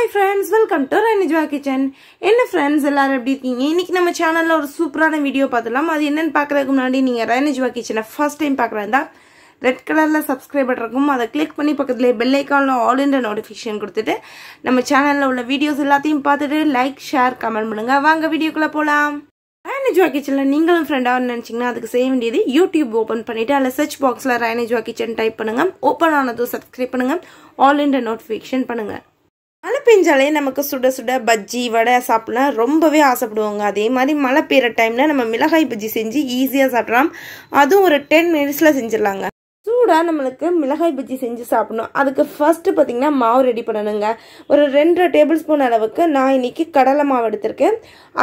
hi friends welcome to Ranijwa kitchen என்ன friends எல்லாரும் எப்படி இருக்கீங்க இன்னைக்கு நம்ம சேனலில் ஒரு சூப்பரான வீடியோ பார்த்துலாம் அது என்னென்னு பார்க்குறதுக்கு முன்னாடி நீங்கள் ரனிஜ்வா கிச்சனை ஃபர்ஸ்ட் டைம் பார்க்குறாருந்தா ரெட் கலரில் சப்ஸ்கிரைப் பண்ணுறக்கும் அதை கிளிக் பண்ணி பக்கத்தில் பெல் ஐக்கானில் ஆல் இண்டியா நோட்டிஃபிகேஷன் கொடுத்துட்டு நம்ம சேனலில் உள்ள வீடியோஸ் எல்லாத்தையும் பார்த்துட்டு லைக் ஷேர் கமெண்ட் பண்ணுங்கள் வாங்க வீடியோக்குள்ளே போகலாம் ரயனேஜ்வா கிச்சனில் நீங்களும் ஃப்ரெண்டாக நினச்சிங்கன்னா அதுக்கு செய்ய வேண்டியது யூடியூப் ஓப்பன் பண்ணிவிட்டு அதில் சர்ச் பாக்ஸில் ரயனேஜ்வா கிச்சன் டைப் பண்ணுங்கள் ஓப்பன் ஆனதும் சப்ஸ்கிரைப் பண்ணுங்கள் ஆல் இண்டியா நோட்டிஃபிகேஷன் பண்ணுங்கள் மழை பெஞ்சாலே நமக்கு சுட சுட பஜ்ஜி வடை சாப்பிட்லாம் ரொம்பவே ஆசைப்படுவாங்க அதே மாதிரி மழை பெய்கிற டைமில் நம்ம மிளகாய் பஜ்ஜி செஞ்சு ஈஸியாக சாப்பிட்லாம் அதுவும் ஒரு டென் மினிட்ஸில் செஞ்சிடலாங்க சூடாக நம்மளுக்கு மிளகாய் பஜ்ஜி செஞ்சு சாப்பிடணும் அதுக்கு ஃபஸ்ட்டு பார்த்திங்கன்னா மாவு ரெடி பண்ணணுங்க ஒரு ரெண்டு டேபிள் ஸ்பூன் அளவுக்கு நான் இன்றைக்கி கடலை மாவு எடுத்திருக்கேன்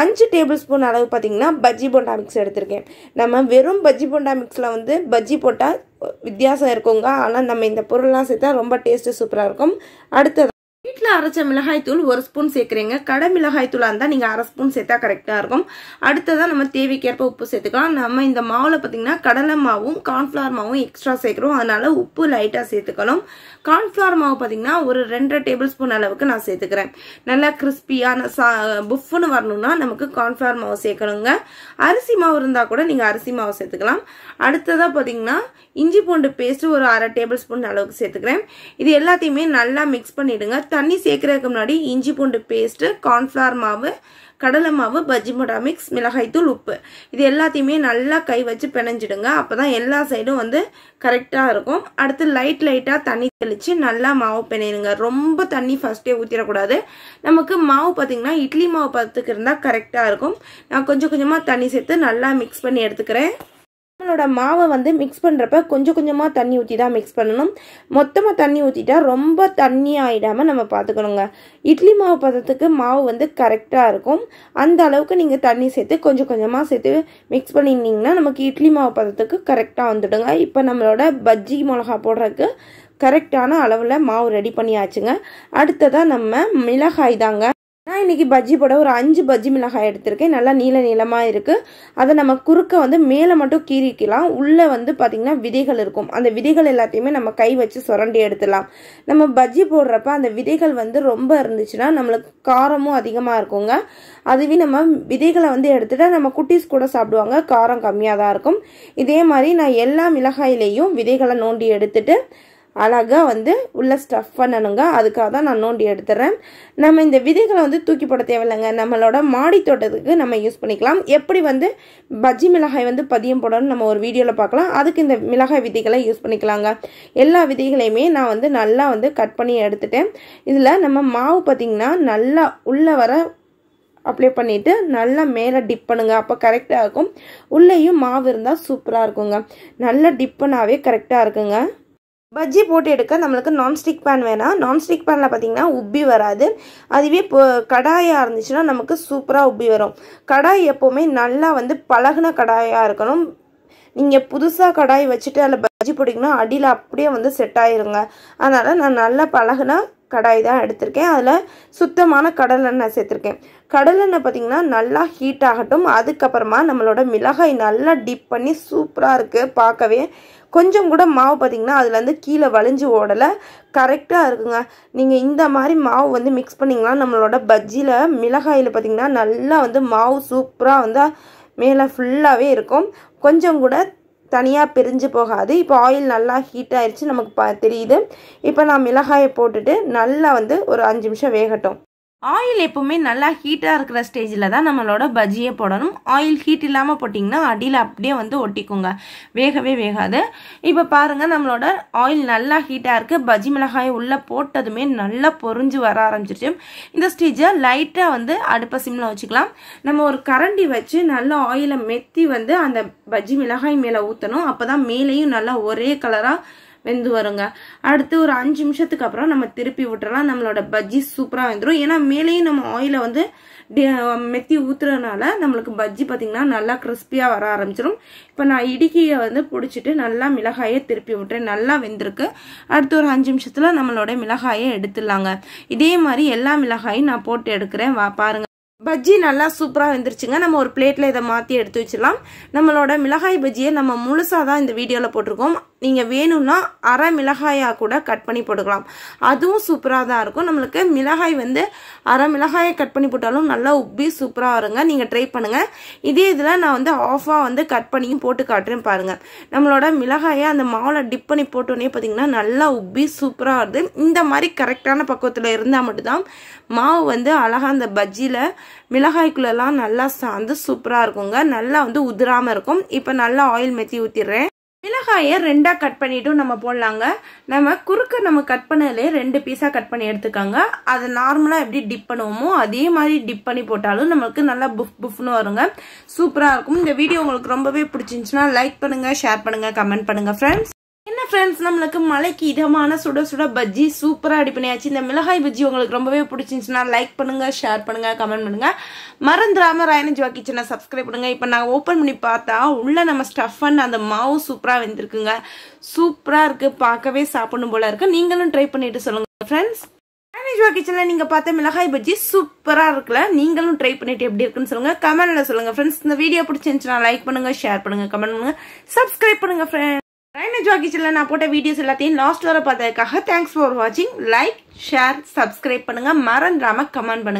அஞ்சு டேபிள் ஸ்பூன் அளவு பார்த்திங்கன்னா பஜ்ஜி போண்டா மிக்ஸ் எடுத்திருக்கேன் நம்ம வெறும் பஜ்ஜி போண்டா மிக்ஸில் வந்து பஜ்ஜி போட்டால் வித்தியாசம் இருக்குங்க ஆனால் நம்ம இந்த பொருள்லாம் சேர்த்தா ரொம்ப டேஸ்ட்டு சூப்பராக இருக்கும் அடுத்தது வீட்டில் அரைச்ச மிளகாய்த்தூள் ஒரு ஸ்பூன் சேர்க்குறீங்க கடை மிளகாய்த்தூளாக இருந்தால் நீங்கள் அரை ஸ்பூன் சேர்த்தா கரெக்டாக இருக்கும் அடுத்ததாக நம்ம தேவைக்கேற்ப உப்பு சேர்த்துக்கலாம் நம்ம இந்த மாவில் பார்த்திங்கன்னா கடலை மாவும் கார்ன்ஃப்ளவர் மாவும் எக்ஸ்ட்ரா சேர்க்குறோம் அதனால் உப்பு லைட்டாக சேர்த்துக்கலாம் கார்ன்ஃப்ளவர் மாவு பார்த்திங்கன்னா ஒரு ரெண்டரை டேபிள் ஸ்பூன் அளவுக்கு நான் சேர்த்துக்கிறேன் நல்லா கிறிஸ்பியான சா புஃப்னு வரணும்னா நமக்கு கார்ன்ஃப்ளவர் மாவு சேர்க்கணுங்க அரிசி மாவு இருந்தால் கூட நீங்கள் அரிசி மாவு சேர்த்துக்கலாம் அடுத்ததாக பார்த்திங்கன்னா இஞ்சி பூண்டு பேஸ்ட்டு ஒரு அரை டேபிள் ஸ்பூன் அளவுக்கு சேர்த்துக்கிறேன் இது எல்லாத்தையுமே நல்லா மிக்ஸ் பண்ணிவிடுங்க தண்ணி சேர்க்கறதுக்கு முன்னாடி இஞ்சி பூண்டு பேஸ்ட்டு கார்ன்ஃப்ளவர் மாவு கடலை மாவு பஜ்ஜி மொட்டா மிக்ஸ் மிளகாய்த்தூள் உப்பு இது எல்லாத்தையுமே நல்லா கை வச்சு பிணைஞ்சிடுங்க அப்போ தான் எல்லா சைடும் வந்து கரெக்டாக இருக்கும் அடுத்து லைட் லைட்டாக தண்ணி தெளித்து நல்லா மாவு பிணையிடுங்க ரொம்ப தண்ணி ஃபஸ்ட்டே ஊற்றிடக்கூடாது நமக்கு மாவு பார்த்திங்கன்னா இட்லி மாவு பார்த்துக்கு இருந்தால் கரெக்டாக இருக்கும் நான் கொஞ்சம் கொஞ்சமாக தண்ணி சேர்த்து நல்லா மிக்ஸ் பண்ணி எடுத்துக்கிறேன் நம்மளோட மாவை வந்து மிக்ஸ் பண்ணுறப்ப கொஞ்சம் கொஞ்சமாக தண்ணி ஊற்றி தான் மிக்ஸ் பண்ணணும் மொத்தமாக தண்ணி ஊற்றிட்டா ரொம்ப தண்ணி ஆகிடாமல் நம்ம பார்த்துக்கணுங்க இட்லி மாவு பதத்துக்கு மாவு வந்து கரெக்டாக இருக்கும் அந்த அளவுக்கு நீங்கள் தண்ணி சேர்த்து கொஞ்சம் கொஞ்சமாக சேர்த்து மிக்ஸ் பண்ணியிருந்தீங்கன்னா நமக்கு இட்லி மாவு பதத்துக்கு கரெக்டாக வந்துடுங்க இப்போ நம்மளோட பஜ்ஜி மிளகா போடுறதுக்கு கரெக்டான அளவில் மாவு ரெடி பண்ணியாச்சுங்க அடுத்ததாக நம்ம மிளகாய் தாங்க நான் இன்றைக்கி பஜ்ஜி போட ஒரு அஞ்சு பஜ்ஜி மிளகாய் எடுத்திருக்கேன் நல்லா நீல நீளமாக இருக்குது அதை நம்ம குறுக்க வந்து மேலே மட்டும் கீறிக்கலாம் உள்ளே வந்து பார்த்திங்கன்னா விதைகள் இருக்கும் அந்த விதைகள் எல்லாத்தையுமே நம்ம கை வச்சு சுரண்டி எடுத்துடலாம் நம்ம பஜ்ஜி போடுறப்ப அந்த விதைகள் வந்து ரொம்ப இருந்துச்சுன்னா நம்மளுக்கு காரமும் அதிகமாக இருக்குங்க அதுவே நம்ம விதைகளை வந்து எடுத்துகிட்டா நம்ம குட்டீஸ் கூட சாப்பிடுவாங்க காரம் கம்மியாக தான் இருக்கும் இதே மாதிரி நான் எல்லா மிளகாயிலையும் விதைகளை நோண்டி எடுத்துகிட்டு அழகாக வந்து உள்ளே ஸ்டஃப் பண்ணணுங்க அதுக்காக தான் நான் நோண்டி எடுத்துறேன் நம்ம இந்த விதைகளை வந்து தூக்கி போட தேவையில்லைங்க நம்மளோட மாடி தோட்டத்துக்கு நம்ம யூஸ் பண்ணிக்கலாம் எப்படி வந்து பஜ்ஜி மிளகாய் வந்து பதியம் போடணும்னு நம்ம ஒரு வீடியோவில் பார்க்கலாம் அதுக்கு இந்த மிளகாய் விதைகளை யூஸ் பண்ணிக்கலாங்க எல்லா விதைகளையுமே நான் வந்து நல்லா வந்து கட் பண்ணி எடுத்துட்டேன் இதில் நம்ம மாவு பார்த்திங்கன்னா நல்லா உள்ளே வர அப்ளை பண்ணிவிட்டு நல்லா மேலே டிப் பண்ணுங்க அப்போ கரெக்டாக இருக்கும் உள்ளேயும் மாவு இருந்தால் சூப்பராக இருக்குங்க நல்லா டிப் பண்ணாவே கரெக்டாக இருக்குங்க பஜ்ஜி போட்டு எடுக்க நம்மளுக்கு நான்ஸ்டிக் பேன் வேணாம் நான்ஸ்டிக் பேனில் பார்த்தீங்கன்னா உப்பி வராது அதுவே இப்போ கடாயாக இருந்துச்சுன்னா நமக்கு சூப்பராக உப்பி வரும் கடாய் எப்போவுமே நல்லா வந்து பழகின கடாயாக இருக்கணும் நீங்கள் புதுசாக கடாய் வச்சுட்டு அதில் பஜ்ஜி போட்டிங்கன்னா அடியில் அப்படியே வந்து செட் ஆயிருங்க அதனால் நான் நல்லா பழகினா கடாய் தான் எடுத்திருக்கேன் அதில் சுத்தமான கடலெண்ணெய் சேர்த்துருக்கேன் கடலெண்ணெய் பார்த்திங்கன்னா நல்லா ஹீட் ஆகட்டும் அதுக்கப்புறமா நம்மளோட மிளகாய் நல்லா டிப் பண்ணி சூப்பராக இருக்குது பார்க்கவே கொஞ்சம் கூட மாவு பார்த்திங்கன்னா அதுலேருந்து கீழே வலிஞ்சு ஓடலை கரெக்டாக இருக்குங்க நீங்கள் இந்த மாதிரி மாவு வந்து மிக்ஸ் பண்ணிங்கன்னா நம்மளோட பஜ்ஜியில் மிளகாயில் பார்த்திங்கன்னா நல்லா வந்து மாவு சூப்பராக வந்து மேலே ஃபுல்லாகவே இருக்கும் கொஞ்சம் கூட தனியாக பிரிஞ்சு போகாது இப்போ ஆயில் நல்லா ஹீட் ஆயிடுச்சு நமக்கு ப தெரியுது இப்போ நான் மிளகாயை போட்டுட்டு நல்லா வந்து ஒரு அஞ்சு நிமிஷம் வேகட்டும் ஆயில் எப்போவுமே நல்லா ஹீட்டாக இருக்கிற ஸ்டேஜில் தான் நம்மளோட பஜ்ஜியை போடணும் ஆயில் ஹீட் இல்லாமல் போட்டிங்கன்னா அடியில் அப்படியே வந்து ஒட்டிக்குங்க வேகவே வேகாது இப்போ பாருங்கள் நம்மளோட ஆயில் நல்லா ஹீட்டாக இருக்குது பஜ்ஜி மிளகாய் உள்ளே போட்டதுமே நல்லா பொறிஞ்சு வர ஆரம்பிச்சிருச்சு இந்த ஸ்டேஜை லைட்டாக வந்து அடுப்பை சிம்மில் வச்சுக்கலாம் நம்ம ஒரு கரண்டி வச்சு நல்லா ஆயிலை மெத்தி வந்து அந்த பஜ்ஜி மிளகாய் மேலே ஊற்றணும் அப்போ தான் மேலேயும் நல்லா ஒரே கலராக வெந்து வருங்க அடுத்து ஒரு அஞ்சு நிமிஷத்துக்கு அப்புறம் நம்ம திருப்பி விட்டுறலாம் நம்மளோட பஜ்ஜி சூப்பராக வந்துடும் ஏன்னா மேலேயும் நம்ம ஆயிலை வந்து மெத்தி ஊற்றுறதுனால நம்மளுக்கு பஜ்ஜி பார்த்திங்கன்னா நல்லா கிறிஸ்பியாக வர ஆரம்பிச்சிடும் இப்போ நான் இடுக்கியை வந்து பிடிச்சிட்டு நல்லா மிளகாயை திருப்பி விட்டுறேன் நல்லா வெந்திருக்கு அடுத்து ஒரு அஞ்சு நிமிஷத்தில் நம்மளோட மிளகாயை எடுத்துடலாங்க இதே மாதிரி எல்லா மிளகாயும் நான் போட்டு எடுக்கிறேன் வா பாருங்கள் பஜ்ஜி நல்லா சூப்பராக வந்துருச்சுங்க நம்ம ஒரு பிளேட்டில் இதை மாற்றி எடுத்து வச்சிடலாம் நம்மளோட மிளகாய் பஜ்ஜியை நம்ம முழுசாக தான் இந்த வீடியோவில் போட்டிருக்கோம் நீங்கள் வேணும்னா அரை மிளகாயாக கூட கட் பண்ணி போட்டுக்கலாம் அதுவும் சூப்பராக தான் இருக்கும் நம்மளுக்கு மிளகாய் வந்து அரை மிளகாயை கட் பண்ணி போட்டாலும் நல்லா உப்பி சூப்பராக வருங்க நீங்கள் ட்ரை பண்ணுங்கள் இதே இதில் நான் வந்து ஆஃபாக வந்து கட் பண்ணியும் போட்டு காட்டுறேன் பாருங்கள் நம்மளோட மிளகாயை அந்த மாவில் டிப் பண்ணி போட்டோன்னே பார்த்தீங்கன்னா நல்லா உப்பி சூப்பராக வருது இந்த மாதிரி கரெக்டான பக்குவத்தில் இருந்தால் மட்டும்தான் மாவு வந்து அழகாக அந்த பஜ்ஜியில் மிளகாய்க்குள்ளெல்லாம் நல்லா சாந்து சூப்பராக இருக்குங்க நல்லா வந்து உதிராமல் இருக்கும் இப்போ நல்லா ஆயில் மெத்தி ஊற்றிடுறேன் மிளகாயை ரெண்டாக கட் பண்ணிட்டும் நம்ம போடலாங்க நம்ம குறுக்க நம்ம கட் பண்ணதுலேயே ரெண்டு பீஸாக கட் பண்ணி எடுத்துக்காங்க அதை நார்மலாக எப்படி டிப் பண்ணுவோமோ அதே மாதிரி டிப் பண்ணி போட்டாலும் நம்மளுக்கு நல்லா புஃப் புஃப்னு வருங்க சூப்பராக இருக்கும் இந்த வீடியோ உங்களுக்கு ரொம்பவே பிடிச்சிருந்துச்சுன்னா லைக் பண்ணுங்கள் ஷேர் பண்ணுங்கள் கமெண்ட் பண்ணுங்கள் ஃப்ரெண்ட்ஸ் ஃப்ரெண்ட்ஸ் நம்மளுக்கு மலைக்கு இதமான சுட சுட பஜ்ஜி சூப்பராக அடி பண்ணியாச்சு இந்த மிளகாய் பஜ்ஜி உங்களுக்கு ரொம்பவே பிடிச்சிருந்துச்சுன்னா லைக் பண்ணுங்கள் ஷேர் பண்ணுங்கள் கமெண்ட் பண்ணுங்கள் மறந்துடாமல் ராயன் ஜுவா கிச்சனை சப்ஸ்கிரைப் பண்ணுங்கள் இப்போ நாங்கள் ஓப்பன் பண்ணி பார்த்தா உள்ளே நம்ம ஸ்டஃபன் அந்த மாவு சூப்பராக வந்துருக்குங்க சூப்பராக இருக்குது பார்க்கவே சாப்பிடணும் போல இருக்குது நீங்களும் ட்ரை பண்ணிட்டு சொல்லுங்கள் ஃப்ரெண்ட்ஸ் ராயனஜுவா கிச்சனில் நீங்கள் பார்த்த மிளகாய் பஜ்ஜி சூப்பராக இருக்குல்ல நீங்களும் ட்ரை பண்ணிட்டு எப்படி இருக்குன்னு சொல்லுங்கள் கமெண்ட்டில் சொல்லுங்கள் ஃப்ரெண்ட்ஸ் இந்த வீடியோ பிடிச்சிருந்துச்சுன்னா லைக் பண்ணுங்கள் ஷேர் பண்ணுங்கள் கமெண்ட் பண்ணுங்கள் சப்ஸ்கிரைப் பண்ணுங்கள் ஃப்ரெண்ட்ஸ் ரைன ஜாக்கிஸில் நான் போட்ட வீடியோஸ் எல்லாத்தையும் லாஸ்ட் வர பார்த்ததுக்காக தேங்க்ஸ் ஃபார் வாட்சிங் லைக் ஷேர் சப்ஸ்கிரைப் பண்ணுங்கள் மறந்துடாமல் கமெண்ட் பண்ணுங்கள்